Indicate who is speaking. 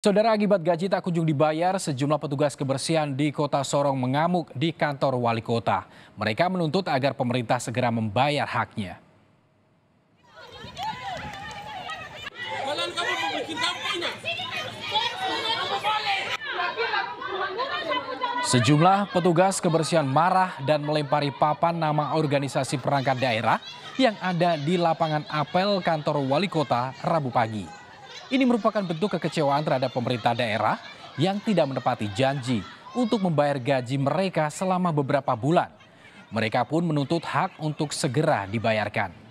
Speaker 1: Saudara akibat gaji tak kunjung dibayar, sejumlah petugas kebersihan di Kota Sorong mengamuk di kantor wali kota. Mereka menuntut agar pemerintah segera membayar haknya. Sejumlah petugas kebersihan marah dan melempari papan nama organisasi perangkat daerah yang ada di lapangan apel kantor wali kota Rabu pagi. Ini merupakan bentuk kekecewaan terhadap pemerintah daerah yang tidak menepati janji untuk membayar gaji mereka selama beberapa bulan. Mereka pun menuntut hak untuk segera dibayarkan.